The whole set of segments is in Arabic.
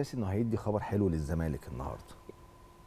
احساس انه هيدي خبر حلو للزمالك النهارده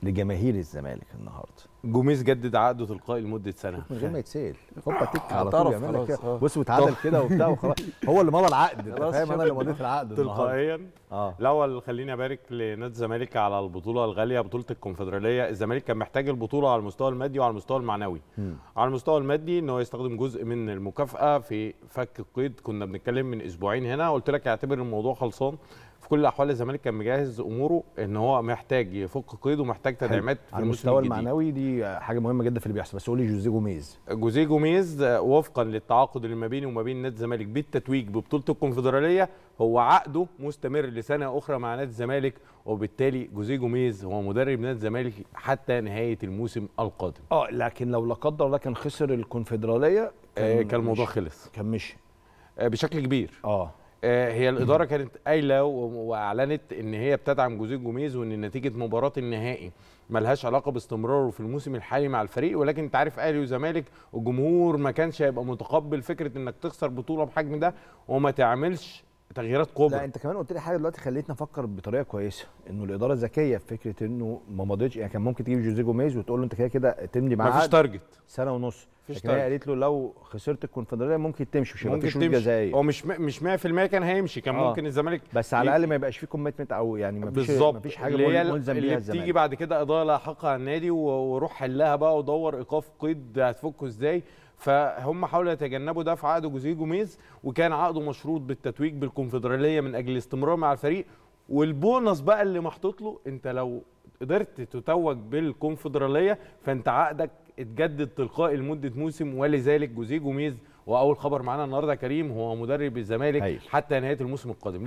لجماهير الزمالك النهارده جوميز جدد عقده تلقائي لمده سنه من غير ما يتسال هوبا تك على طول يعمل لك اه. بص واتعدل كده وبتاع وخلاص هو اللي مضى العقد فاهم انا اللي مضيت العقد تلقائيا اه الاول خليني ابارك لنادي الزمالك على البطوله الغاليه بطوله الكونفدراليه الزمالك كان محتاج البطوله على المستوى المادي وعلى المستوى المعنوي م. على المستوى المادي ان هو يستخدم جزء من المكافاه في فك القيد كنا بنتكلم من اسبوعين هنا قلت لك اعتبر الموضوع خلصان في كل الاحوال الزمالك كان مجهز اموره ان هو محتاج يفك قيده ومحتاج تدعيمات على المستوى المعنوي دي حاجه مهمه جدا في اللي بيحصل بس قول لي جوزيه جوميز جوزيه جوميز وفقا للتعاقد اللي ما بيني وما بين نادي الزمالك بالتتويج ببطوله الكونفدراليه هو عقده مستمر لسنه اخرى مع نادي الزمالك وبالتالي جوزيه جوميز هو مدرب نادي الزمالك حتى نهايه الموسم القادم اه لكن لو لا قدر الله كان خسر الكونفدراليه آه، كان الموضوع خلص كان مشي آه، بشكل كبير اه آه، هي الاداره كانت قايله واعلنت ان هي بتدعم جوزيه جوميز وان نتيجه مباراه النهائي ملهاش علاقه باستمراره في الموسم الحالي مع الفريق ولكن انت عارف اهلي وزمالك الجمهور ما كانش هيبقى متقبل فكره انك تخسر بطوله بحجم ده وما تعملش تغييرات كبرى لا انت كمان قلت لي حاجه دلوقتي خليتنا افكر بطريقه كويسه انه الاداره ذكيه في فكره انه ما مضيتش يعني كان ممكن تجيب جوزيه جوميز وتقول له انت كده كده تملي معاه مفيش تارجت سنه ونص مفيش لكن هي قالت له لو خسرت الكونفدراليه ممكن تمشي مش ممكن تمشي جزائيه هو مش مش 100% كان هيمشي كان آه. ممكن الزمالك بس على الاقل ما يبقاش فيه كوميتمنت او يعني مفيش فيش ما فيش حاجه اللي ملزم بيها الزمالك بتيجي بعد كده قضايا لا على النادي وروح حلها بقى ودور ايقاف قيد هتفكه ازاي فهم حاولوا يتجنبوا ده في عقد جوزيه جوميز وكان عقده مشروط بالتتويج بالكونفدراليه من اجل الاستمرار مع الفريق والبونص بقى اللي محطوط له انت لو قدرت تتوج بالكونفدراليه فانت عقدك اتجدد تلقائي لمده موسم ولذلك جوزيه جوميز واول خبر معانا النهارده كريم هو مدرب الزمالك حتى نهايه الموسم القادم